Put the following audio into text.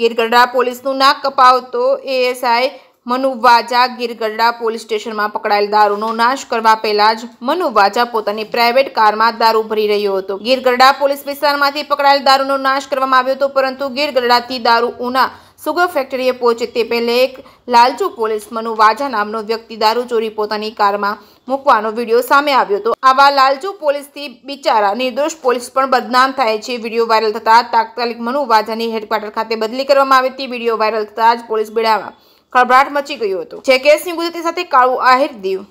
ગીરગઢડા પોલીસનું નાક કપાવતો એએસઆઈ મનુ વાજા ગીરગઢડા પોલીસ સ્ટેશનમાં પકડાયેલ દારૂનો નાશ કરવા પહેલા જ મનુ વાજા પોતાની પ્રાઇવેટ કારમાં દારૂ ભરી રહ્યો હતો ગીરગઢડા પોલીસ વિસ્તારમાંથી પકડાયેલ દારૂનો નાશ કરવામાં આવ્યો હતો પરંતુ ગીરગઢડાથી દારૂ ઉના સુગર ફેક્ટરીએ પહોંચે તે પહેલે એક લાલચુ પોલીસ મનુવાજા નામનો વ્યક્તિ દારૂ ચોરી પોતાની કારમાં મૂકવાનો વિડીયો સામે આવ્યો હતો આવા લાલચુ પોલીસથી બિચારા નિર્દોષ પોલીસ પણ બદનામ થાય છે વિડીયો વાયરલ થતા તાત્કાલિક મનુ હેડક્વાર્ટર ખાતે બદલી કરવામાં આવી હતી વિડીયો વાયરલ થતા જ પોલીસ બેડામાં ખળભળાટ મચી ગયો હતો જે કેસની ગુજરાતી સાથે કાળું આહિર દીવ